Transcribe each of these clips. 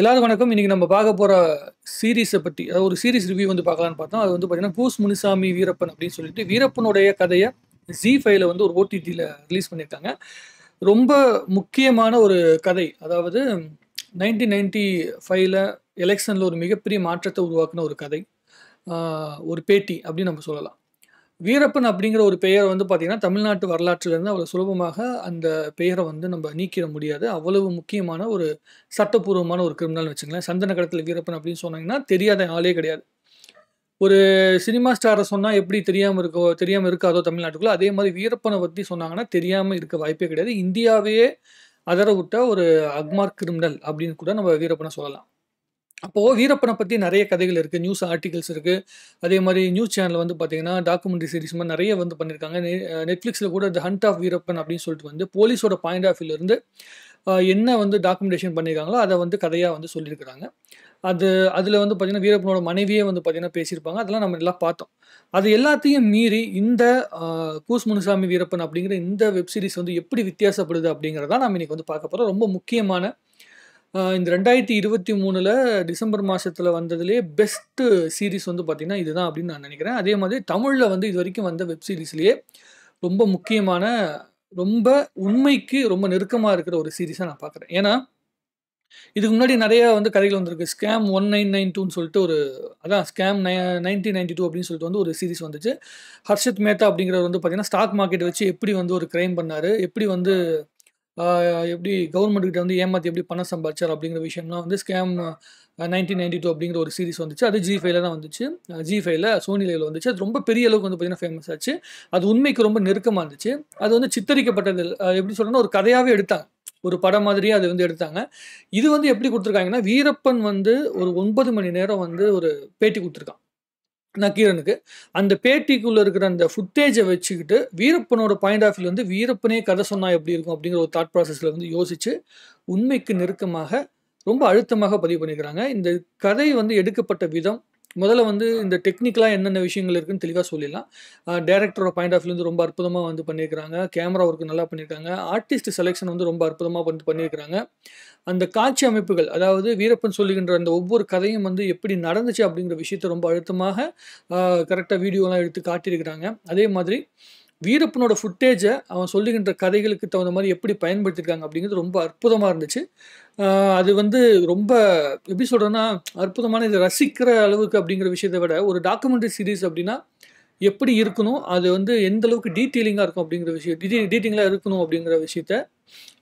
எல்லாரும் வணக்கம் இன்றைக்கி நம்ம பார்க்க போகிற சீரீஸை பற்றி அதாவது ஒரு சீரீஸ் ரிவ்யூ வந்து பார்க்கலாம்னு பார்த்தோம் அது வந்து பார்த்தீங்கன்னா பூஸ் முனிசாமி வீரப்பன் அப்படின்னு சொல்லிட்டு வீரப்பனுடைய கதையை ஜி ஃபைவ்ல வந்து ஒரு ஓடிடியில் ரிலீஸ் பண்ணியிருக்காங்க ரொம்ப முக்கியமான ஒரு கதை அதாவது நைன்டீன் நைன்டி ஃபைவ்ல எலெக்ஷனில் ஒரு மிகப்பெரிய மாற்றத்தை உருவாக்குன ஒரு கதை ஒரு பேட்டி அப்படின்னு நம்ம சொல்லலாம் வீரப்பன் அப்படிங்கிற ஒரு பெயரை வந்து பார்த்தீங்கன்னா தமிழ்நாட்டு வரலாற்றிலிருந்து அவ்வளோ சுலபமாக அந்த பெயரை வந்து நம்ம நீக்கிட முடியாது அவ்வளவு முக்கியமான ஒரு சட்டப்பூர்வமான ஒரு கிரிமினல் வச்சுங்களேன் சந்தன கடத்தில் வீரப்பன் அப்படின்னு சொன்னாங்கன்னா தெரியாத ஆளே கிடையாது ஒரு சினிமா ஸ்டாரை சொன்னால் எப்படி தெரியாமல் இருக்கோ தெரியாமல் இருக்காதோ தமிழ்நாட்டுக்குள்ளே அதே மாதிரி வீரப்பனை பற்றி சொன்னாங்கன்னா தெரியாமல் இருக்க வாய்ப்பே கிடையாது இந்தியாவையே அதரவிட்ட ஒரு அக்மார்க் கிரிமினல் அப்படின்னு கூட நம்ம வீரப்பனை சொல்லலாம் அப்போது வீரப்பனை பற்றி நிறைய கதைகள் இருக்குது நியூஸ் ஆர்டிகல்ஸ் இருக்குது அதே மாதிரி நியூஸ் சேனல் வந்து பார்த்திங்கன்னா டாக்குமெண்ட்ரி சீரிஸ் மாதிரி நிறைய வந்து பண்ணியிருக்காங்க நெட்ஃப்ளிக்ஸில் கூட த ஹண்ட் ஆஃப் வீரப்பன் அப்படின்னு சொல்லிட்டு வந்து போலீஸோட பாயிண்ட் ஆஃப் வியூலேருந்து என்ன வந்து டாக்குமெண்டேஷன் பண்ணியிருக்காங்களோ அதை வந்து கதையாக வந்து சொல்லியிருக்கிறாங்க அது அதில் வந்து பார்த்திங்கன்னா வீரப்பனோட மனைவியே வந்து பார்த்திங்கன்னா பேசியிருப்பாங்க அதெல்லாம் நம்ம எல்லாம் பார்த்தோம் அது எல்லாத்தையும் மீறி இந்த கூஸ் முனுசாமி வீரப்பன் அப்படிங்கிற இந்த வெப்சீரிஸ் வந்து எப்படி வித்தியாசப்படுது அப்படிங்கிறதான் நம்ம இன்றைக்கி வந்து பார்க்க போகிறோம் ரொம்ப முக்கியமான இந்த ரெண்டாயிரத்தி இருபத்தி மூணில் டிசம்பர் மாதத்தில் வந்ததுலேயே பெஸ்ட்டு சீரிஸ் வந்து பார்த்திங்கன்னா இதுதான் அப்படின்னு நான் நினைக்கிறேன் அதே மாதிரி தமிழில் வந்து இது வரைக்கும் வந்த வெப் சீரிஸ்லேயே ரொம்ப முக்கியமான ரொம்ப உண்மைக்கு ரொம்ப நெருக்கமாக இருக்கிற ஒரு சீரிஸாக நான் பார்க்குறேன் ஏன்னா இதுக்கு முன்னாடி நிறைய வந்து கதைகள் வந்திருக்கு ஸ்கேம் ஒன் நைன் நைன் டூன்னு சொல்லிட்டு ஒரு அதான் ஸ்கேம் நை நைன்டீன் நைன்டி டூ அப்படின்னு சொல்லிட்டு வந்து ஒரு சீரிஸ் வந்துச்சு ஹர்ஷத் மேத்தா அப்படிங்கிறவர் வந்து பார்த்திங்கன்னா ஸ்டாக் மார்க்கெட் வச்சு எப்படி வந்து ஒரு க்ரைம் பண்ணார் எப்படி வந்து எப்படி கவர்மெண்ட்கிட்ட வந்து ஏமாற்றி எப்படி பணம் சம்பாதிச்சார் அப்படிங்கிற விஷயம்லாம் வந்து ஸ்கேம் நைன்டீன் நைன்டி டூ அப்படிங்கிற ஒரு சீரிஸ் வந்துச்சு அது ஜி ஃபைவ்ல தான் வந்துச்சு ஜி ஃபைவ்ல சோனி வந்துச்சு அது ரொம்ப பெரிய அளவுக்கு வந்து பார்த்தீங்கன்னா ஃபேமஸ் ஆச்சு அது உண்மைக்கு ரொம்ப நெருக்கமாக இருந்துச்சு அது வந்து சித்தரிக்கப்பட்டது எப்படி சொல்கிறேன்னா ஒரு கதையாகவே எடுத்தாங்க ஒரு படம் மாதிரியே அது வந்து எடுத்தாங்க இது வந்து எப்படி கொடுத்துருக்காங்கன்னா வீரப்பன் வந்து ஒரு ஒன்பது மணி நேரம் வந்து ஒரு பேட்டி கொடுத்துருக்கான் நக்கீரனுக்கு அந்த பேட்டிக்குள்ளே இருக்கிற அந்த ஃபுட்டேஜை வச்சுக்கிட்டு வீரப்பனோட பாயிண்ட் ஆஃப் வந்து வீரப்பனே கதை சொன்னால் எப்படி இருக்கும் அப்படிங்கிற ஒரு தாட் ப்ராசஸில் வந்து யோசித்து உண்மைக்கு நெருக்கமாக ரொம்ப அழுத்தமாக பதிவு பண்ணிக்கிறாங்க இந்த கதை வந்து எடுக்கப்பட்ட விதம் முதல்ல வந்து இந்த டெக்னிக்கலாக என்னென்ன விஷயங்கள் இருக்குன்னு தெளிவாக சொல்லிடலாம் டேரக்டரோட பாயிண்ட் ஆஃப் வியூந்து ரொம்ப அற்புதமாக வந்து பண்ணியிருக்காங்க கேமரா ஒர்க்கு நல்லா பண்ணியிருக்காங்க ஆர்டிஸ்ட் செலெக்ஷன் வந்து ரொம்ப அற்புதமாக வந்து பண்ணியிருக்காங்க அந்த காட்சி அமைப்புகள் அதாவது வீரப்பன் சொல்லுகின்ற அந்த ஒவ்வொரு கதையும் வந்து எப்படி நடந்துச்சு அப்படிங்கிற விஷயத்த ரொம்ப அழுத்தமாக கரெக்டாக வீடியோலாம் எடுத்து காட்டியிருக்கிறாங்க அதே மாதிரி வீரப்பனோட ஃபுட்டேஜை அவன் சொல்லுகின்ற கதைகளுக்கு தகுந்த மாதிரி எப்படி பயன்படுத்தியிருக்காங்க அப்படிங்கிறது ரொம்ப அற்புதமாக இருந்துச்சு அது வந்து ரொம்ப எப்படி சொல்கிறேன்னா அற்புதமான இதை ரசிக்கிற அளவுக்கு அப்படிங்கிற விஷயத்தை விட ஒரு டாக்குமெண்ட்ரி சீரீஸ் அப்படின்னா எப்படி இருக்கணும் அது வந்து எந்த அளவுக்கு டீட்டெயிலிங்காக இருக்கும் அப்படிங்கிற விஷயம் டீட்டெயிலிங்காக இருக்கணும் அப்படிங்கிற விஷயத்த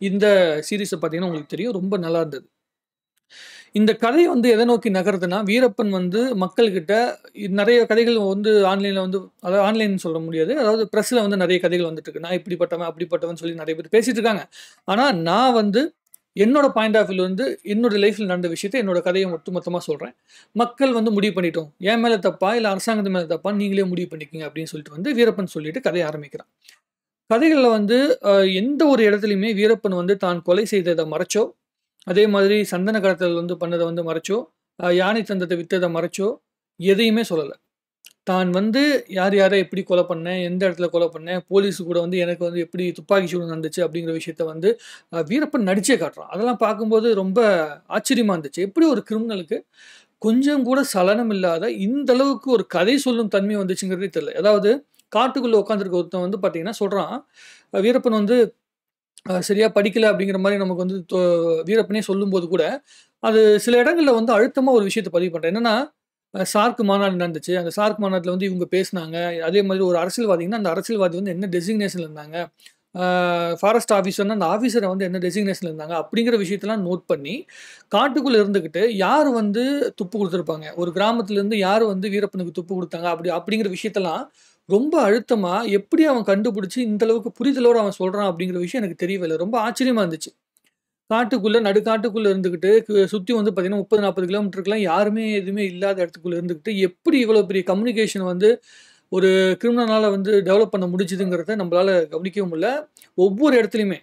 இந்த சீரீஸை பார்த்தீங்கன்னா உங்களுக்கு தெரியும் ரொம்ப நல்லா இருந்தது இந்த கதை வந்து எதை நோக்கி நகருதுன்னா வீரப்பன் வந்து மக்கள்கிட்ட நிறைய கதைகள் வந்து ஆன்லைனில் வந்து அதாவது ஆன்லைன் சொல்ல முடியாது அதாவது ப்ரெஸ்ஸில் வந்து நிறைய கதைகள் வந்துட்டு இருக்கு நான் இப்படிப்பட்டவன் அப்படிப்பட்டவன் சொல்லி நிறைய பேர் பேசிட்டு இருக்காங்க ஆனால் நான் வந்து என்னோட பாயிண்ட் ஆஃப் வியூ வந்து என்னோட லைஃப்பில் நடந்த விஷயத்த என்னோட கதையை ஒட்டு மொத்தமாக சொல்கிறேன் மக்கள் வந்து முடிவு பண்ணிட்டோம் என் மேலே தப்பா இல்லை அரசாங்கத்து மேலே தப்பா நீங்களே முடிவு பண்ணிக்கிங்க அப்படின்னு சொல்லிட்டு வந்து வீரப்பன் சொல்லிட்டு கதையை ஆரம்பிக்கிறான் கதைகளில் வந்து எந்த ஒரு இடத்துலையுமே வீரப்பன் வந்து தான் கொலை செய்ததை மறைச்சோ அதே மாதிரி சந்தன கடத்தல் வந்து பண்ணதை வந்து மறைச்சோ யானை தந்தத்தை விற்றதை மறைச்சோ எதையுமே சொல்லலை தான் வந்து யார் யாரை எப்படி கொலை பண்ணேன் எந்த இடத்துல கொலை பண்ணேன் போலீஸ் கூட வந்து எனக்கு வந்து எப்படி துப்பாக்கி சூடு நடந்துச்சு அப்படிங்கிற விஷயத்த வந்து வீரப்பன் நடிச்சே காட்டுறான் அதெல்லாம் பார்க்கும்போது ரொம்ப ஆச்சரியமாக இருந்துச்சு எப்படி ஒரு கிரிமினலுக்கு கொஞ்சம் கூட சலனம் இல்லாத இந்த அளவுக்கு ஒரு கதை சொல்லும் தன்மை வந்துச்சுங்கிறதே தெரியல அதாவது காட்டுக்குள்ளே உட்காந்துருக்க ஒருத்தன் வந்து பார்த்தீங்கன்னா சொல்கிறான் வீரப்பன் வந்து சரியாக படிக்கலை அப்படிங்கிற மாதிரி நமக்கு வந்து வீரப்பனே சொல்லும்போது கூட அது சில இடங்களில் வந்து அழுத்தமாக ஒரு விஷயத்தை பதிவு பண்ணுறேன் என்னென்னா சார்க் மாநாடு நடந்துச்சு அந்த சார்க் மாநாட்டில் வந்து இவங்க பேசினாங்க அதே மாதிரி ஒரு அரசியல்வாதிங்கன்னா அந்த அரசியல்வாதி வந்து என்ன டெசிக்னேஷனில் இருந்தாங்க ஃபாரஸ்ட் ஆஃபீஸர்னா அந்த ஆஃபீஸரை வந்து என்ன டெசிக்னேஷன் இருந்தாங்க அப்படிங்கிற விஷயத்தெல்லாம் நோட் பண்ணி காட்டுக்குள்ளே இருந்துக்கிட்டு யார் வந்து துப்பு கொடுத்துருப்பாங்க ஒரு கிராமத்துலேருந்து யார் வந்து வீரப்பனுக்கு துப்பு கொடுத்தாங்க அப்படி அப்படிங்கிற விஷயத்தெல்லாம் ரொம்ப அழுத்தமாக எப்படி அவன் கண்டுபிடிச்சி இந்தளவுக்கு புரிதலோடு அவன் சொல்கிறான் அப்படிங்கிற விஷயம் எனக்கு தெரியவில்லை ரொம்ப ஆச்சரியமா இருந்துச்சு காட்டுக்குள்ளே நடுக்காட்டுக்குள்ளே இருந்துக்கிட்டு சுற்றி வந்து பார்த்திங்கன்னா முப்பது நாற்பது கிலோமீட்டருக்குலாம் யாருமே எதுவுமே இல்லாத இடத்துக்குள்ளே இருந்துக்கிட்டு எப்படி இவ்வளோ பெரிய கம்யூனிகேஷன் வந்து ஒரு கிரிமினலால் வந்து டெவலப் பண்ண முடிஞ்சுதுங்கிறத நம்மளால் கவனிக்கவும் இல்லை ஒவ்வொரு இடத்துலையுமே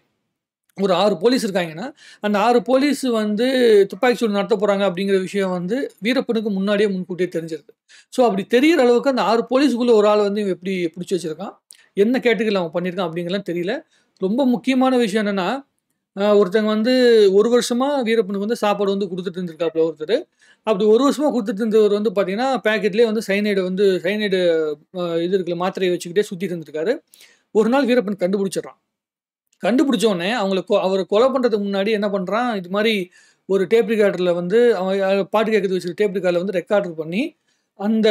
ஒரு ஆறு போலீஸ் இருக்காங்கன்னா அந்த ஆறு போலீஸ் வந்து துப்பாக்கி சூடு நடத்த போகிறாங்க அப்படிங்கிற விஷயம் வந்து வீரப்பனுக்கு முன்னாடியே முன்கூட்டியே தெரிஞ்சிருது ஸோ அப்படி தெரியிற அளவுக்கு அந்த ஆறு போலீஸுக்குள்ளே ஒரு ஆள் வந்து இவன் எப்படி பிடிச்சி வச்சுருக்கான் என்ன கேட்டுக்கல அவன் பண்ணியிருக்கான் அப்படிங்கலாம் தெரியல ரொம்ப முக்கியமான விஷயம் என்னென்னா ஒருத்தங்க வந்து ஒரு வருஷமாக வீரப்பனுக்கு வந்து சாப்பாடு வந்து கொடுத்துட்டு இருந்திருக்காப்புல ஒருத்தர் அப்படி ஒரு வருஷமாக கொடுத்துட்டு இருந்தவர் வந்து பார்த்தீங்கன்னா பேக்கெட்லேயே வந்து சைனைடு வந்து சைனைடு இது இருக்குல்ல மாத்திரையை வச்சுக்கிட்டே சுற்றிட்டு இருந்திருக்காரு ஒரு நாள் வீரப்பன் கண்டுபிடிச்சிடறான் கண்டுபிடிச்சோடனே அவங்கள அவரை கொலை பண்ணுறதுக்கு முன்னாடி என்ன பண்ணுறான் இது மாதிரி ஒரு டேப் ரிகார்டரில் வந்து அவன் பாட்டு கேட்கறது வச்சு டேப் ரிகார்டில் வந்து ரெக்கார்டர் பண்ணி அந்த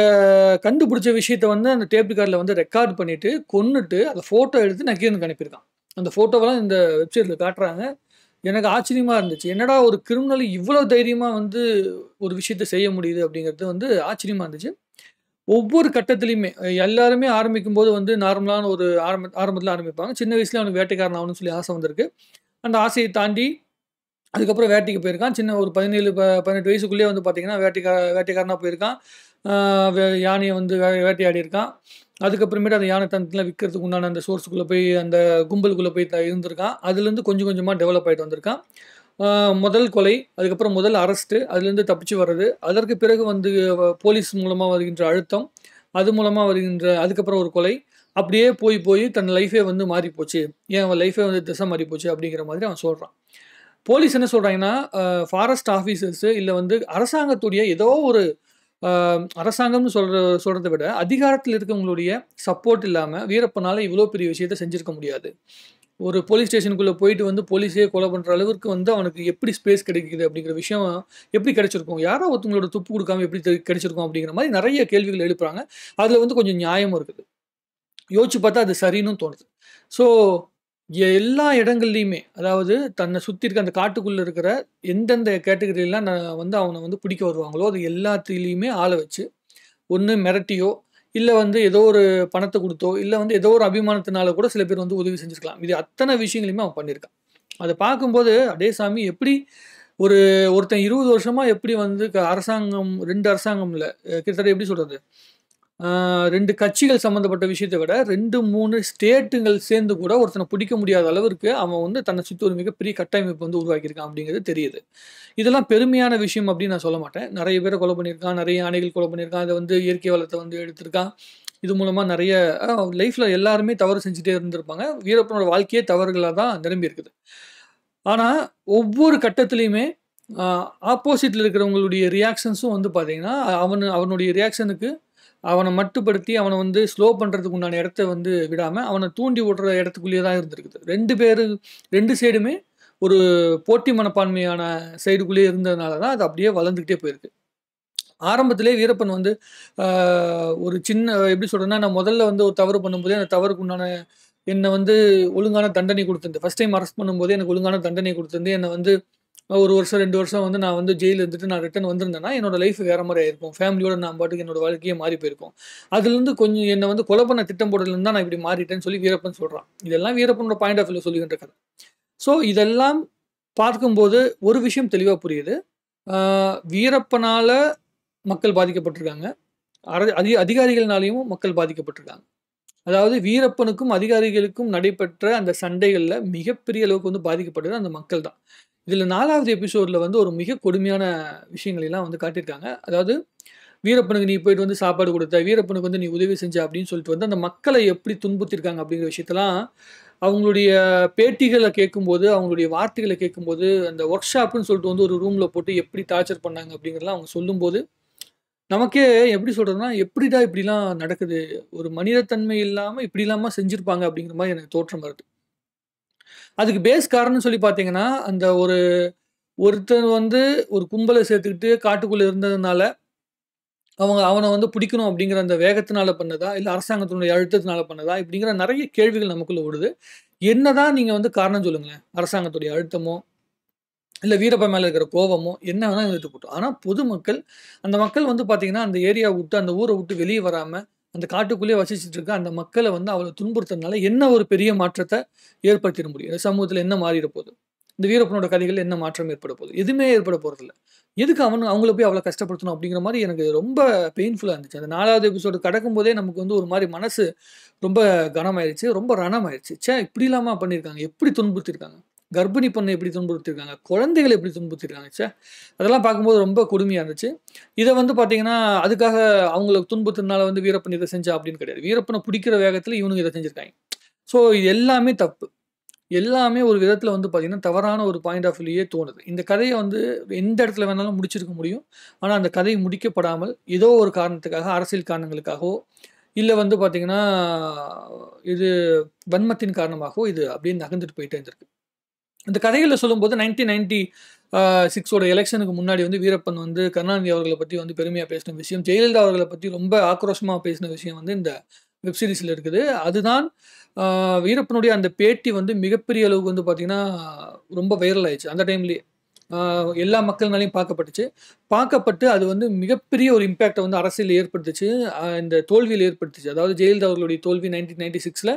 கண்டுபிடிச்ச விஷயத்த வந்து அந்த டேப் ரிகார்டில் வந்து ரெக்கார்ட் பண்ணிவிட்டு கொண்டுட்டு அந்த ஃபோட்டோ எடுத்து நக்கீரனுக்கு அனுப்பியிருக்கான் அந்த ஃபோட்டோவெல்லாம் இந்த வெப்சைட்டில் காட்டுறாங்க எனக்கு ஆச்சரியமாக இருந்துச்சு என்னடா ஒரு கிரிமினல் இவ்வளோ தைரியமாக வந்து ஒரு விஷயத்த செய்ய முடியுது அப்படிங்கிறது வந்து ஆச்சரியமாக இருந்துச்சு ஒவ்வொரு கட்டத்துலையுமே எல்லாருமே ஆரம்பிக்கும் போது வந்து நார்மலான ஒரு ஆரம்ப ஆரம்பத்தில் ஆரம்பிப்பாங்க சின்ன வயசுல அவனுக்கு வேட்டைக்காரன் ஆகணும்னு சொல்லி ஆசை வந்திருக்கு அந்த ஆசையை தாண்டி அதுக்கப்புறம் வேட்டைக்கு போயிருக்கான் சின்ன ஒரு பதினேழு பதினெட்டு வயசுக்குள்ளேயே வந்து பார்த்திங்கன்னா வேட்டைக்கா வேட்டைக்காரனாக போயிருக்கான் யானையை வந்து வே வேட்டையாடி இருக்கான் அதுக்கப்புறமேட்டு அந்த யானை தந்தத்தில் விற்கிறதுக்கு உண்டான அந்த சோர்ஸுக்குள்ளே போய் அந்த கும்பலுக்குள்ளே போய் இருந்திருக்கான் அதுலேருந்து கொஞ்சம் கொஞ்சமாக டெவலப் ஆகிட்டு வந்திருக்கான் முதல் கொலை அதுக்கப்புறம் முதல் அரெஸ்ட்டு அதுலேருந்து தப்பிச்சு வர்றது அதற்கு பிறகு வந்து போலீஸ் மூலமாக வருகின்ற அழுத்தம் அது மூலமாக வருகின்ற அதுக்கப்புறம் ஒரு கொலை அப்படியே போய் போய் தன் லைஃபே வந்து மாறி போச்சு ஏன் அவன் லைஃபே வந்து திசை மாறி போச்சு அப்படிங்கிற மாதிரி அவன் சொல்கிறான் போலீஸ் என்ன சொல்கிறாங்கன்னா ஃபாரஸ்ட் ஆஃபீஸர்ஸு இல்லை வந்து அரசாங்கத்துடைய ஏதோ ஒரு அரசாங்கம்னு சொல்கிற சொல்கிறத விட அதிகாரத்தில் இருக்கவங்களுடைய சப்போர்ட் இல்லாமல் வீரப்பனால் இவ்வளோ பெரிய விஷயத்த செஞ்சுருக்க முடியாது ஒரு போலீஸ் ஸ்டேஷனுக்குள்ளே போயிட்டு வந்து போலீஸே கொலை பண்ணுற அளவுக்கு வந்து அவனுக்கு எப்படி ஸ்பேஸ் கிடைக்குது அப்படிங்கிற விஷயம் எப்படி கிடைச்சிருக்கும் யாரோ ஒருத்தவங்களோட துப்பு கொடுக்காம எப்படி கிடைச்சிருக்கும் அப்படிங்கிற மாதிரி நிறைய கேள்விகள் எழுப்புறாங்க அதில் வந்து கொஞ்சம் நியாயமும் இருக்குது யோசிச்சு பார்த்தா அது சரின்னு தோணுது ஸோ எல்லா இடங்கள்லையுமே அதாவது தன்னை சுற்றி இருக்க அந்த காட்டுக்குள்ளே இருக்கிற எந்தெந்த கேட்டகரியெல்லாம் நான் வந்து அவனை வந்து பிடிக்க வருவாங்களோ அது எல்லாத்துலேயுமே ஆளை வச்சு ஒன்று மிரட்டியோ இல்லை வந்து ஏதோ ஒரு பணத்தை கொடுத்தோ இல்லை வந்து ஏதோ ஒரு அபிமானத்தினால கூட சில பேர் வந்து உதவி செஞ்சுருக்கலாம் இது அத்தனை விஷயங்களையுமே அவன் பண்ணியிருக்கான் அதை பார்க்கும்போது அடே சாமி எப்படி ஒரு ஒருத்தன் இருபது வருஷமாக எப்படி வந்து அரசாங்கம் ரெண்டு அரசாங்கம் இல்லை கிட்டத்தட்ட எப்படி சொல்கிறது ரெண்டு கட்சிகள் சம்மந்தப்பட்ட விஷயத்தை விட ரெண்டு மூணு ஸ்டேட்டுங்கள் சேர்ந்து கூட ஒருத்தனை பிடிக்க முடியாத அளவிற்கு அவன் வந்து தன்னை சுற்றி ஒரு மிகப்பெரிய கட்டமைப்பு வந்து உருவாக்கியிருக்கான் அப்படிங்கிறது தெரியுது இதெல்லாம் பெருமையான விஷயம் அப்படின்னு நான் சொல்ல மாட்டேன் நிறைய பேரை கொலை பண்ணியிருக்கான் நிறைய யானைகள் கொலை பண்ணியிருக்கான் அதை வந்து இயற்கை வளத்தை வந்து எடுத்திருக்கான் இது மூலமாக நிறைய லைஃப்பில் எல்லாருமே தவறு செஞ்சுட்டே இருந்திருப்பாங்க வீரப்பனோட வாழ்க்கையே தவறுகளாக தான் நிரம்பியிருக்குது இருக்குது ஆனால் ஒவ்வொரு கட்டத்துலேயுமே ஆப்போசிட்டில் இருக்கிறவங்களுடைய ரியாக்ஷன்ஸும் வந்து பார்த்திங்கன்னா அவனு அவனுடைய ரியாக்ஷனுக்கு அவனை மட்டுப்படுத்தி அவனை வந்து ஸ்லோ பண்ணுறதுக்கு உண்டான இடத்த வந்து விடாமல் அவனை தூண்டி விடுற இடத்துக்குள்ளேயே தான் இருந்திருக்குது ரெண்டு பேர் ரெண்டு சைடுமே ஒரு போட்டி மனப்பான்மையான சைடுக்குள்ளேயே இருந்ததுனால தான் அது அப்படியே வளர்ந்துக்கிட்டே போயிருக்கு ஆரம்பத்திலே வீரப்பன் வந்து ஒரு சின்ன எப்படி சொல்கிறேன்னா நான் முதல்ல வந்து ஒரு தவறு பண்ணும்போதே அந்த தவறுக்கு உண்டான என்னை வந்து ஒழுங்கான தண்டனை கொடுத்துருந்து ஃபஸ்ட் டைம் அரெஸ்ட் பண்ணும்போதே எனக்கு ஒழுங்கான தண்டனை கொடுத்துருந்து என்னை வந்து ஒரு வருஷம் ரெண்டு வருஷம் வந்து நான் வந்து ஜெயிலில் இருந்துட்டு நான் ரிட்டன் வந்திருந்தேன்னா என்னோட லைஃப் வேற மாதிரி ஆயிருக்கும் ஃபேமிலியோட நான் பாட்டுக்கு என்னோட வாழ்க்கையே மாறி போயிருக்கும் அதுலேருந்து கொஞ்சம் என்னை வந்து கொலை பண்ண திட்டம் போடுறதுலேருந்து நான் இப்படி மாறிட்டேன்னு சொல்லி வீரப்பன் சொல்கிறான் இதெல்லாம் வீரப்பனோட பாயிண்ட் ஆஃப் வியூ சொல்லுகின்ற கதை ஸோ இதெல்லாம் பார்க்கும்போது ஒரு விஷயம் தெளிவாக புரியுது வீரப்பனால் மக்கள் பாதிக்கப்பட்டிருக்காங்க அதி அதிகாரிகள்னாலையும் மக்கள் பாதிக்கப்பட்டிருக்காங்க அதாவது வீரப்பனுக்கும் அதிகாரிகளுக்கும் நடைபெற்ற அந்த சண்டைகளில் மிகப்பெரிய அளவுக்கு வந்து பாதிக்கப்பட்டது அந்த மக்கள் தான் இதில் நாலாவது எபிசோடில் வந்து ஒரு மிக கொடுமையான விஷயங்களெல்லாம் வந்து காட்டியிருக்காங்க அதாவது வீரப்பனுக்கு நீ போயிட்டு வந்து சாப்பாடு கொடுத்த வீரப்பனுக்கு வந்து நீ உதவி செஞ்ச அப்படின்னு சொல்லிட்டு வந்து அந்த மக்களை எப்படி துன்புத்திருக்காங்க அப்படிங்கிற விஷயத்தெல்லாம் அவங்களுடைய பேட்டிகளை கேட்கும்போது அவங்களுடைய வார்த்தைகளை கேட்கும்போது அந்த ஒர்க் ஷாப்னு சொல்லிட்டு வந்து ஒரு ரூமில் போட்டு எப்படி டார்ச்சர் பண்ணாங்க அப்படிங்கிறலாம் அவங்க சொல்லும்போது நமக்கே எப்படி சொல்கிறதுனா எப்படிடா இப்படிலாம் நடக்குது ஒரு மனிதத்தன்மை இல்லாமல் இப்படி இல்லாமல் செஞ்சுருப்பாங்க அப்படிங்கிற மாதிரி எனக்கு தோற்றம் வருது அதுக்கு பேஸ் காரணம்னு சொல்லி பார்த்தீங்கன்னா அந்த ஒரு ஒருத்தர் வந்து ஒரு கும்பலை சேர்த்துக்கிட்டு காட்டுக்குள்ளே இருந்ததுனால அவங்க அவனை வந்து பிடிக்கணும் அப்படிங்கிற அந்த வேகத்தினால பண்ணதா இல்லை அரசாங்கத்தினுடைய அழுத்தத்தினால பண்ணதா இப்படிங்கிற நிறைய கேள்விகள் நமக்குள்ளே ஓடுது என்னதான் நீங்கள் வந்து காரணம் சொல்லுங்களேன் அரசாங்கத்துடைய அழுத்தமோ இல்லை வீரப்ப மேலே இருக்கிற கோபமோ என்ன வேணால் எடுத்து போட்டோம் ஆனால் பொதுமக்கள் அந்த மக்கள் வந்து பார்த்திங்கன்னா அந்த ஏரியா விட்டு அந்த ஊரை விட்டு வெளியே வராமல் அந்த காட்டுக்குள்ளேயே வசிச்சுட்டு இருக்க அந்த மக்களை வந்து அவளை துன்புறுத்துறதுனால என்ன ஒரு பெரிய மாற்றத்தை ஏற்படுத்திட முடியும் சமூகத்தில் என்ன மாறிட போகுது இந்த வீரப்பனோட கதைகள் என்ன மாற்றம் ஏற்பட போகுது எதுவுமே ஏற்பட போகிறதில்ல எதுக்கு அவன் அவங்கள போய் அவ்வளோ கஷ்டப்படுத்தணும் அப்படிங்கிற மாதிரி எனக்கு ரொம்ப பெயின்ஃபுல்லாக இருந்துச்சு அந்த நாலாவது எபிசோடு கடக்கும் போதே நமக்கு வந்து ஒரு மாதிரி மனசு ரொம்ப கனமாயிருச்சு ரொம்ப ரணமாயிருச்சு சே இப்படி இல்லாமல் பண்ணியிருக்காங்க எப்படி துன்புறுத்திருக்காங்க கர்ப்பிணி பெண்ணை எப்படி துன்புறுத்திருக்காங்க குழந்தைகள் எப்படி துன்புறுத்திருக்காங்க சார் அதெல்லாம் பார்க்கும்போது ரொம்ப கொடுமையாக இருந்துச்சு இதை வந்து பார்த்தீங்கன்னா அதுக்காக அவங்களுக்கு துன்புத்தினால வந்து வீரப்பன் இதை செஞ்சா அப்படின்னு கிடையாது வீரப்பனை பிடிக்கிற வேகத்தில் இவனுங்க இதை செஞ்சுருக்காங்க ஸோ இது எல்லாமே தப்பு எல்லாமே ஒரு விதத்தில் வந்து பார்த்திங்கன்னா தவறான ஒரு பாயிண்ட் ஆஃப் வியூலேயே தோணுது இந்த கதையை வந்து எந்த இடத்துல வேணாலும் முடிச்சிருக்க முடியும் ஆனால் அந்த கதை முடிக்கப்படாமல் ஏதோ ஒரு காரணத்துக்காக அரசியல் காரணங்களுக்காகவோ இல்லை வந்து பார்த்திங்கன்னா இது வன்மத்தின் காரணமாகவோ இது அப்படியே நகர்ந்துட்டு போயிட்டே இருந்திருக்கு இந்த கதைகளில் சொல்லும்போது நைன்டீன் நைன்டி சிக்ஸோட எலெக்ஷனுக்கு முன்னாடி வந்து வீரப்பன் வந்து கருணாநிதி அவர்களை பற்றி வந்து பெருமையாக பேசின விஷயம் ஜெயலலிதா அவர்களை பற்றி ரொம்ப ஆக்ரோஷமாக பேசின விஷயம் வந்து இந்த வெப்சீரிஸில் இருக்குது அதுதான் வீரப்பனுடைய அந்த பேட்டி வந்து மிகப்பெரிய அளவுக்கு வந்து பார்த்திங்கன்னா ரொம்ப வைரல் ஆயிடுச்சு அந்த டைம்லேயே எல்லா மக்கள்னாலையும் பார்க்கப்பட்டுச்சு பார்க்கப்பட்டு அது வந்து மிகப்பெரிய ஒரு இம்பேக்டை வந்து அரசியல் ஏற்படுத்துச்சு இந்த தோல்வியில் ஏற்படுத்துச்சு அதாவது ஜெயலலிதா அவர்களுடைய தோல்வி நைன்டீன் நைன்டி சிக்ஸில்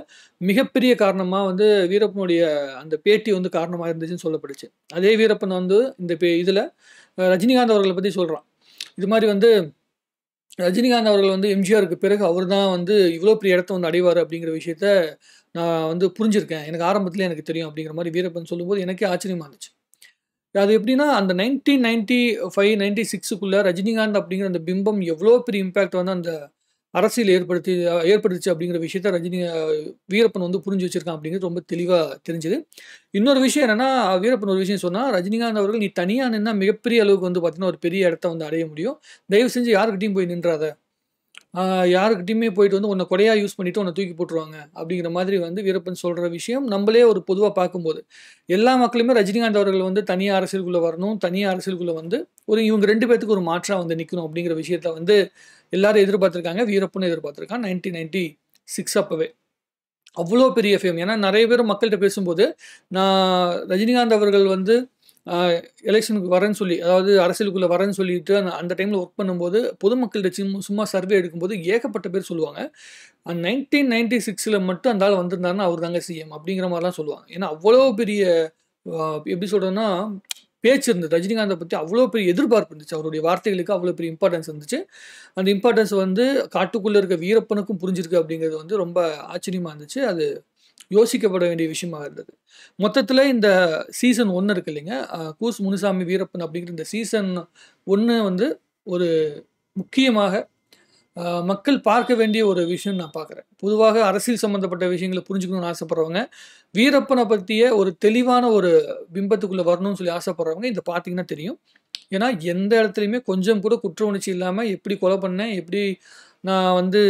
மிகப்பெரிய காரணமாக வந்து வீரப்பனுடைய அந்த பேட்டி வந்து காரணமாக இருந்துச்சுன்னு சொல்லப்படுச்சு அதே வீரப்பன் வந்து இந்த பே இதில் ரஜினிகாந்த் அவர்களை பற்றி சொல்கிறான் இது மாதிரி வந்து ரஜினிகாந்த் அவர்கள் வந்து எம்ஜிஆருக்கு பிறகு அவர் தான் வந்து இவ்வளோ பெரிய இடத்த வந்து அடைவார் அப்படிங்கிற விஷயத்த நான் வந்து புரிஞ்சிருக்கேன் எனக்கு ஆரம்பத்தில் எனக்கு தெரியும் அப்படிங்கிற மாதிரி வீரப்பன் சொல்லும்போது எனக்கே ஆச்சரியமாக இருந்துச்சு அது எப்படின்னா அந்த நைன்டீன் நைன்டி ஃபைவ் நைன்டி சிக்ஸுக்குள்ளே ரஜினிகாந்த் அப்படிங்கிற அந்த பிம்பம் எவ்வளோ பெரிய இம்பேக்ட் வந்து அந்த அரசியல் ஏற்படுத்தி ஏற்படுத்துச்சு அப்படிங்கிற விஷயத்த ரஜினி வீரப்பன் வந்து புரிஞ்சு வச்சிருக்கான் அப்படிங்கிறது ரொம்ப தெளிவாக தெரிஞ்சுது இன்னொரு விஷயம் என்னென்னா வீரப்பன் ஒரு விஷயம் சொன்னால் ரஜினிகாந்த் அவர்கள் நீ தனியாக நின்னால் மிகப்பெரிய அளவுக்கு வந்து பார்த்தீங்கன்னா ஒரு பெரிய இடத்த வந்து அடைய முடியும் தயவு செஞ்சு யாருக்கிட்டையும் போய் நின்றாத யாருக்கிட்டையுமே போயிட்டு வந்து உன்னை கொடையாக யூஸ் பண்ணிவிட்டு உன்னை தூக்கி போட்டுருவாங்க அப்படிங்கிற மாதிரி வந்து வீரப்பன் சொல்கிற விஷயம் நம்மளே ஒரு பொதுவாக பார்க்கும்போது எல்லா மக்களுமே ரஜினிகாந்த் அவர்கள் வந்து தனியார் அரசியலுக்குள்ளே வரணும் தனியார் அரசியலுக்குள்ளே வந்து ஒரு இவங்க ரெண்டு பேர்த்துக்கு ஒரு மாற்றாக வந்து நிற்கணும் அப்படிங்கிற விஷயத்த வந்து எல்லாரும் எதிர்பார்த்துருக்காங்க வீரப்பன் எதிர்பார்த்துருக்காங்க நைன்டீன் நைன்டி சிக்ஸ் அப்போவே அவ்வளோ பெரிய ஃபேம் ஏன்னா நிறைய பேர் மக்கள்கிட்ட பேசும்போது நான் ரஜினிகாந்த் அவர்கள் வந்து எலெக்ஷனுக்கு வரேன்னு சொல்லி அதாவது அரசியலுக்குள்ளே வரேன்னு சொல்லிட்டு அந்த அந்த டைமில் ஒர்க் பண்ணும்போது பொதுமக்கள்கிட்ட சும்மா சும்மா சர்வே எடுக்கும்போது ஏகப்பட்ட பேர் சொல்லுவாங்க அந்த நைன்டீன் நைன்டி சிக்ஸில் மட்டும் அந்த ஆள் வந்திருந்தாருன்னா அவர் தாங்க சிஎம் அப்படிங்கிற மாதிரிலாம் சொல்லுவாங்க ஏன்னா அவ்வளோ பெரிய எப்படி சொல்கிறேன்னா பேச்சு இருந்தது ரஜினிகாந்தை பற்றி அவ்வளோ பெரிய எதிர்பார்ப்பு இருந்துச்சு அவருடைய வார்த்தைகளுக்கு அவ்வளோ பெரிய இம்பார்ட்டன்ஸ் இருந்துச்சு அந்த இம்பார்ட்டன்ஸ் வந்து காட்டுக்குள்ளே இருக்க வீரப்பனுக்கும் புரிஞ்சிருக்கு அப்படிங்கிறது வந்து ரொம்ப ஆச்சரியமாக இருந்துச்சு அது யோசிக்கப்பட வேண்டிய விஷயமாக இருந்தது மொத்தத்தில் இந்த சீசன் ஒன்று இருக்கு இல்லைங்க கூஸ் முனுசாமி வீரப்பன் அப்படிங்கிற இந்த சீசன் ஒன்று வந்து ஒரு முக்கியமாக மக்கள் பார்க்க வேண்டிய ஒரு விஷயம் நான் பார்க்குறேன் பொதுவாக அரசியல் சம்மந்தப்பட்ட விஷயங்களை புரிஞ்சுக்கணும்னு ஆசைப்படுறவங்க வீரப்பனை பற்றிய ஒரு தெளிவான ஒரு பிம்பத்துக்குள்ளே வரணும்னு சொல்லி ஆசைப்படுறவங்க இதை பார்த்தீங்கன்னா தெரியும் ஏன்னா எந்த இடத்துலையுமே கொஞ்சம் கூட குற்ற உணர்ச்சி இல்லாமல் எப்படி கொலை பண்ணேன் எப்படி நான் வந்து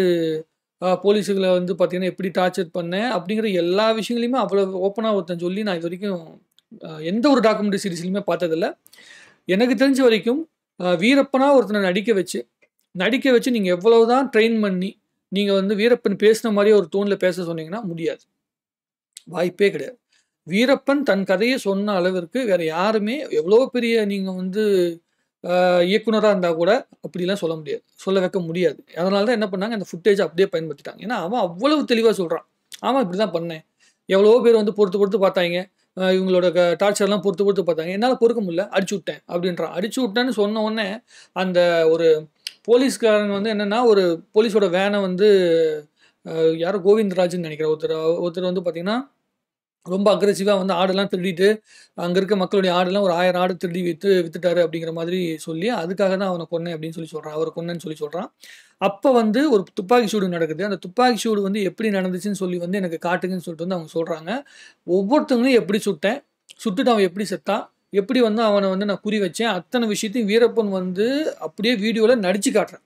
போலீஸுகளை வந்து பார்த்திங்கன்னா எப்படி டார்ச்சர் பண்ணேன் அப்படிங்கிற எல்லா விஷயங்களையுமே அவ்வளோ ஓப்பனாக ஒருத்தன் சொல்லி நான் இது வரைக்கும் எந்த ஒரு டாக்குமெண்ட்ரி சீரீஸ்லையுமே பார்த்ததில்ல எனக்கு தெரிஞ்ச வரைக்கும் வீரப்பனாக ஒருத்தனை நடிக்க வச்சு நடிக்க வச்சு நீங்கள் எவ்வளோ தான் ட்ரெயின் பண்ணி நீங்கள் வந்து வீரப்பன் பேசின மாதிரியே ஒரு டோனில் பேச சொன்னீங்கன்னா முடியாது வாய்ப்பே கிடையாது வீரப்பன் தன் கதையை சொன்ன அளவிற்கு வேறு யாருமே எவ்வளோ பெரிய நீங்கள் வந்து இயக்குனராக இருந்தால் கூட அப்படிலாம் சொல்ல முடியாது சொல்ல வைக்க முடியாது அதனால தான் என்ன பண்ணாங்க அந்த ஃபுட்டேஜ் அப்படியே பயன்படுத்திட்டாங்க ஏன்னா அவன் அவ்வளவு தெளிவாக சொல்கிறான் ஆமாம் இப்படி தான் பண்ணேன் எவ்வளோ பேர் வந்து பொறுத்து பொறுத்து பார்த்தாங்க இவங்களோட க டார்ச்சர்லாம் பொறுத்து பொறுத்து பார்த்தாங்க என்னால் பொறுக்க முடியல அடிச்சு விட்டேன் அப்படின்றான் அடிச்சு விட்டேன்னு சொன்ன உடனே அந்த ஒரு போலீஸ்காரங்க வந்து என்னென்னா ஒரு போலீஸோட வேனை வந்து யாரோ கோவிந்தராஜ்னு நினைக்கிறேன் ஒருத்தர் ஒருத்தர் வந்து பார்த்தீங்கன்னா ரொம்ப அக்ரெசிவாக வந்து ஆடெல்லாம் திருடிட்டு அங்கே இருக்க மக்களுடைய ஆடெல்லாம் ஒரு ஆயிரம் ஆடு திருடி விற்று வித்துட்டாரு அப்படிங்கிற மாதிரி சொல்லி அதுக்காக தான் அவனை கொன்னை அப்படின்னு சொல்லி சொல்கிறான் அவர் கொன்னேன்னு சொல்லி சொல்கிறான் அப்போ வந்து ஒரு துப்பாக்கி சூடு நடக்குது அந்த துப்பாக்கி சூடு வந்து எப்படி நடந்துச்சுன்னு சொல்லி வந்து எனக்கு காட்டுங்கன்னு சொல்லிட்டு வந்து அவங்க சொல்கிறாங்க ஒவ்வொருத்தவங்களையும் எப்படி சுட்டேன் சுட்டுட்டு அவன் எப்படி செத்தான் எப்படி வந்து அவனை வந்து நான் குறி வச்சேன் அத்தனை விஷயத்தையும் வீரப்பன் வந்து அப்படியே வீடியோவில் நடித்து காட்டுறேன்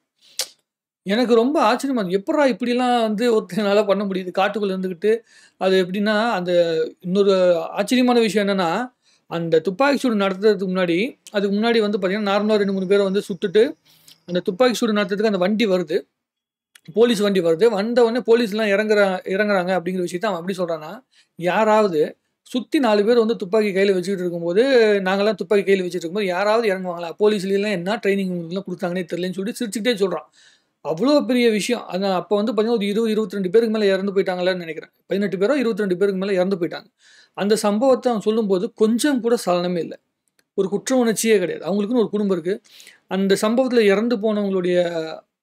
எனக்கு ரொம்ப ஆச்சரியமாக எப்படா இப்படிலாம் வந்து ஒருத்தனால் பண்ண முடியுது காட்டுக்குள்ளே இருந்துக்கிட்டு அது எப்படின்னா அந்த இன்னொரு ஆச்சரியமான விஷயம் என்னென்னா அந்த துப்பாக்கி சூடு நடத்துறதுக்கு முன்னாடி அதுக்கு முன்னாடி வந்து பார்த்திங்கன்னா நார்மலாக ரெண்டு மூணு பேரை வந்து சுட்டுட்டு அந்த துப்பாக்கி சூடு நடத்துறதுக்கு அந்த வண்டி வருது போலீஸ் வண்டி வருது வந்த உடனே போலீஸ்லாம் இறங்குற இறங்குறாங்க அப்படிங்கிற விஷயத்த அவன் எப்படி சொல்கிறான்னா யாராவது சுற்றி நாலு பேர் வந்து துப்பாக்கி கையில் வச்சுக்கிட்டு இருக்கும்போது நாங்கள்லாம் துப்பாக்கி கையில் வச்சுட்டு இருக்கும்போது யாராவது இறங்குவாங்களா போலீஸ்லாம் என்ன ட்ரைனிங் கொடுத்தாங்கன்னே தெரியலன்னு சொல்லிட்டு சிரிச்சுக்கிட்டே சொல்கிறான் அவ்வளோ பெரிய விஷயம் ஆனால் அப்போ வந்து பார்த்தீங்கன்னா ஒரு இருபது இருபத்தி ரெண்டு பேருக்கு மேலே இறந்து போயிட்டாங்களான்னு நினைக்கிறேன் பதினெட்டு பேரோ இருபத்தி ரெண்டு பேருக்கு மேலே இறந்து போயிட்டாங்க அந்த சம்பவத்தை அவன் சொல்லும்போது கொஞ்சம் கூட சலனமே இல்லை ஒரு குற்ற உணர்ச்சியே கிடையாது அவங்களுக்குன்னு ஒரு குடும்பம் இருக்குது அந்த சம்பவத்தில் இறந்து போனவங்களுடைய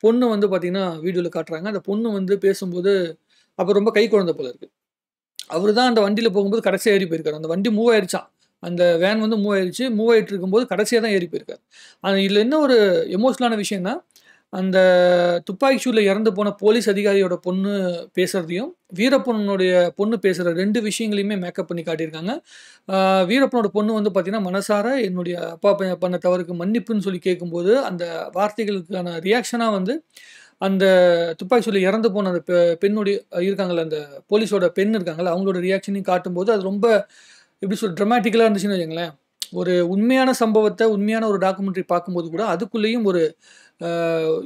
பொண்ணு வந்து பார்த்திங்கன்னா வீடியோவில் காட்டுறாங்க அந்த பொண்ணு வந்து பேசும்போது அப்போ ரொம்ப கை குழந்த போல இருக்குது அவர் தான் அந்த வண்டியில் போகும்போது கடைசியாக ஏறி போயிருக்காரு அந்த வண்டி மூவ் ஆயிடுச்சான் அந்த வேன் வந்து மூவ் ஆயிடுச்சு மூவ் ஆகிட்டு இருக்கும்போது கடைசியாக தான் ஏறி போயிருக்காரு ஆனால் இதில் என்ன ஒரு எமோஷ்னலான விஷயம்னா அந்த துப்பாக்கி சூட்ல இறந்து போன போலீஸ் அதிகாரியோட பொண்ணு பேசுகிறதையும் வீரப்பனுடைய பொண்ணு பேசுகிற ரெண்டு விஷயங்களையுமே மேக்கப் பண்ணி காட்டியிருக்காங்க வீரப்பனோட பொண்ணு வந்து பார்த்திங்கன்னா மனசார என்னுடைய அப்பா பண்ண தவறுக்கு மன்னிப்புன்னு சொல்லி கேட்கும்போது அந்த வார்த்தைகளுக்கான ரியாக்ஷனாக வந்து அந்த துப்பாக்கி சூட்ல இறந்து போன அந்த பெண்ணுடைய இருக்காங்கள்ல அந்த போலீஸோட பெண் இருக்காங்கல்ல அவங்களோட ரியாக்ஷனையும் காட்டும்போது அது ரொம்ப எப்படி சொல் ட்ரமாட்டிக்கலாக இருந்துச்சுன்னு வச்சுங்களேன் ஒரு உண்மையான சம்பவத்தை உண்மையான ஒரு டாக்குமெண்ட்ரி பார்க்கும்போது கூட அதுக்குள்ளேயும் ஒரு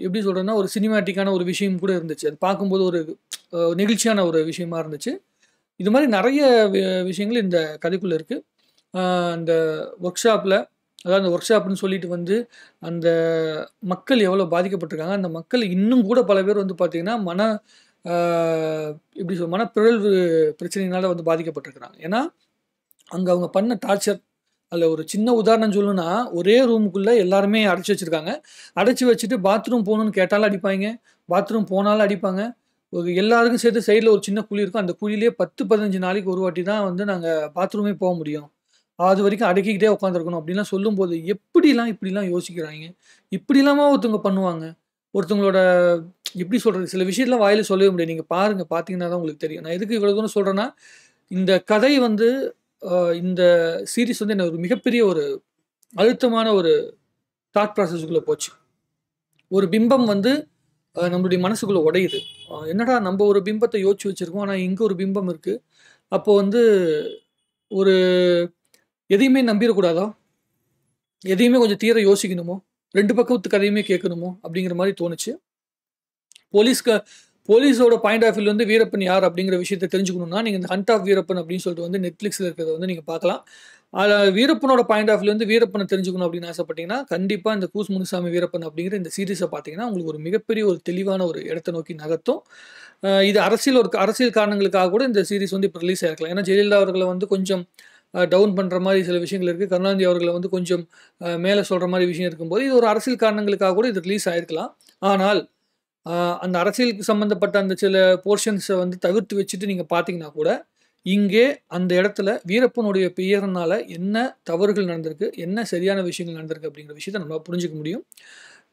எப்படி சொல்கிறேன்னா ஒரு சினிமேட்டிக்கான ஒரு விஷயம் கூட இருந்துச்சு அது பார்க்கும்போது ஒரு நெகிழ்ச்சியான ஒரு விஷயமா இருந்துச்சு இது மாதிரி நிறைய விஷயங்கள் இந்த கதைக்குள்ளே இருக்குது அந்த ஒர்க் ஷாப்பில் அதாவது அந்த ஒர்க் ஷாப்னு சொல்லிட்டு வந்து அந்த மக்கள் எவ்வளோ பாதிக்கப்பட்டிருக்காங்க அந்த மக்கள் இன்னும் கூட பல பேர் வந்து பார்த்திங்கன்னா மன எப்படி சொல் மனப்பிழல்வு பிரச்சனையினால் வந்து பாதிக்கப்பட்டிருக்கிறாங்க ஏன்னா அங்கே அவங்க பண்ண டார்ச்சர் அதில் ஒரு சின்ன உதாரணம் சொல்லணுன்னா ஒரே ரூமுக்குள்ளே எல்லாருமே அடைச்சி வச்சுருக்காங்க அடைச்சி வச்சுட்டு பாத்ரூம் போகணுன்னு கேட்டாலும் அடிப்பாங்க பாத்ரூம் போனாலும் அடிப்பாங்க ஒரு எல்லாருக்கும் சேர்த்து சைடில் ஒரு சின்ன குழி இருக்கும் அந்த குழியிலே பத்து பதினஞ்சு நாளைக்கு ஒரு வாட்டி தான் வந்து நாங்கள் பாத்ரூமே போக முடியும் அது வரைக்கும் அடக்கிக்கிட்டே உட்காந்துருக்கணும் அப்படிலாம் சொல்லும்போது எப்படிலாம் இப்படிலாம் யோசிக்கிறாங்க இப்படிலாமா ஒருத்தவங்க பண்ணுவாங்க ஒருத்தவங்களோட எப்படி சொல்கிறது சில விஷயத்தெலாம் வாயில் சொல்லவே முடியாது நீங்கள் பாருங்கள் பார்த்தீங்கன்னா தான் உங்களுக்கு தெரியும் நான் எதுக்கு இவ்வளோ தூரம் சொல்கிறேன்னா இந்த கதை வந்து இந்த சீரீஸ் வந்து எனக்கு ஒரு மிகப்பெரிய ஒரு அழுத்தமான ஒரு தாட் ப்ராசஸ்க்குள்ளே போச்சு ஒரு பிம்பம் வந்து நம்மளுடைய மனசுக்குள்ளே உடையுது என்னடா நம்ம ஒரு பிம்பத்தை யோசிச்சு வச்சுருக்கோம் ஆனால் இங்கே ஒரு பிம்பம் இருக்குது அப்போது வந்து ஒரு எதையுமே நம்பிடக்கூடாதா எதையுமே கொஞ்சம் தீர யோசிக்கணுமோ ரெண்டு பக்கத்து கதையுமே கேட்கணுமோ அப்படிங்கிற மாதிரி தோணுச்சு போலீஸ்க்கு போலீஸோட பாயிண்ட் ஆஃப் வந்து வீரப்பன் யார் அப்படிங்கிற விஷயத்தை தெரிஞ்சுக்கணும்னா நீங்கள் இந்த ஹண்ட் ஆஃப் வீரப்பன் அப்படின்னு சொல்லிட்டு வந்து நெட்ஃப்ளிக்ஸில் இருக்கிறத வந்து நீங்கள் பார்க்கலாம் அதில் வீரப்பனோட பாயிண்ட் ஆஃப் வந்து வீரப்பனை தெரிஞ்சுக்கணும் அப்படின்னு ஆசைப்பட்டீங்கன்னா கண்டிப்பாக இந்த கூஸ் முனுசாமி வீரப்பன் அப்படிங்கிற இந்த சீரீஸை பார்த்தீங்கன்னா உங்களுக்கு ஒரு மிகப்பெரிய ஒரு தெளிவான ஒரு இடத்தை நோக்கி நகர்த்தும் இது அரசியல் ஒரு அரசியல் காரணங்களுக்காக கூட இந்த சீரிஸ் வந்து இப்போ ரிலீஸ் ஆகிருக்கலாம் ஏன்னா ஜெயலலிதா அவர்களை வந்து கொஞ்சம் டவுன் பண்ணுற மாதிரி சில விஷயங்கள் இருக்குது கருணாநிதி அவர்களை வந்து கொஞ்சம் மேலே சொல்கிற மாதிரி விஷயம் இருக்கும்போது இது ஒரு அரசியல் காரணங்களுக்காக கூட இது ரிலீஸ் ஆகிருக்கலாம் ஆனால் அந்த அரசியலுக்கு சம்மந்தப்பட்ட அந்த சில போர்ஷன்ஸை வந்து தவிர்த்து வச்சுட்டு நீங்கள் பார்த்தீங்கன்னா கூட இங்கே அந்த இடத்துல வீரப்பனுடைய பெயர்னால் என்ன தவறுகள் நடந்திருக்கு என்ன சரியான விஷயங்கள் நடந்திருக்கு அப்படிங்கிற விஷயத்த நம்ம புரிஞ்சுக்க முடியும்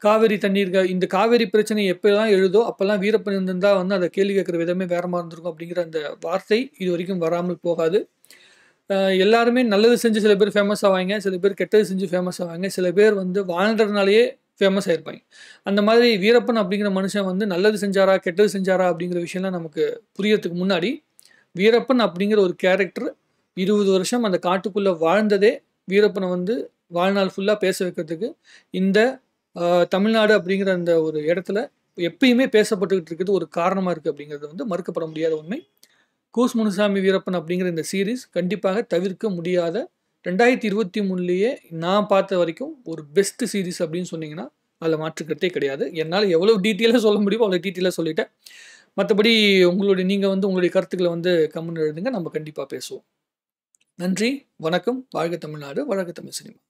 காவேரி தண்ணீர் இந்த காவேரி பிரச்சனை எப்போல்லாம் எழுதோ அப்போல்லாம் வீரப்பன் இருந்திருந்தால் வந்து அதை கேள்வி கேட்குற விதமே வேற மாதிரி இருந்திருக்கும் அப்படிங்கிற அந்த வார்த்தை இது வரைக்கும் வராமல் போகாது எல்லாருமே நல்லது செஞ்சு சில பேர் ஃபேமஸ் ஆவாங்க சில பேர் கெட்டது செஞ்சு ஃபேமஸ் ஆவாங்க சில பேர் வந்து வாழ்ந்ததுனாலேயே ஃபேமஸ் ஆயிருப்பாங்க அந்த மாதிரி வீரப்பன் அப்படிங்கிற மனுஷன் வந்து நல்லது செஞ்சாரா கெட்டது செஞ்சாரா அப்படிங்கிற விஷயம்லாம் நமக்கு புரியறதுக்கு முன்னாடி வீரப்பன் அப்படிங்கிற ஒரு கேரக்டர் இருபது வருஷம் அந்த காட்டுக்குள்ளே வாழ்ந்ததே வீரப்பனை வந்து வாழ்நாள் ஃபுல்லாக பேச வைக்கிறதுக்கு இந்த தமிழ்நாடு அப்படிங்கிற அந்த ஒரு இடத்துல எப்பயுமே பேசப்பட்டுக்கிட்டு இருக்கிறது ஒரு காரணமாக இருக்குது அப்படிங்கிறது வந்து மறுக்கப்பட முடியாத உண்மை கூஸ் முனுசாமி வீரப்பன் அப்படிங்கிற இந்த சீரீஸ் கண்டிப்பாக தவிர்க்க முடியாத ரெண்டாயிரத்தி இருபத்தி மூணுலேயே நான் பார்த்த வரைக்கும் ஒரு பெஸ்ட் சீரீஸ் அப்படின்னு சொன்னீங்கன்னா அதில் மாற்றுக்கிறதே கிடையாது என்னால் எவ்வளோ டீட்டெயிலாக சொல்ல முடியுமோ அவ்வளோ டீட்டெயிலாக சொல்லிட்டேன் மற்றபடி உங்களுடைய நீங்கள் வந்து உங்களுடைய கருத்துக்களை வந்து கம்முன்னு எழுதுங்க நம்ம கண்டிப்பாக பேசுவோம் நன்றி வணக்கம் வாழ்க தமிழ்நாடு வழக்க தமிழ் சினிமா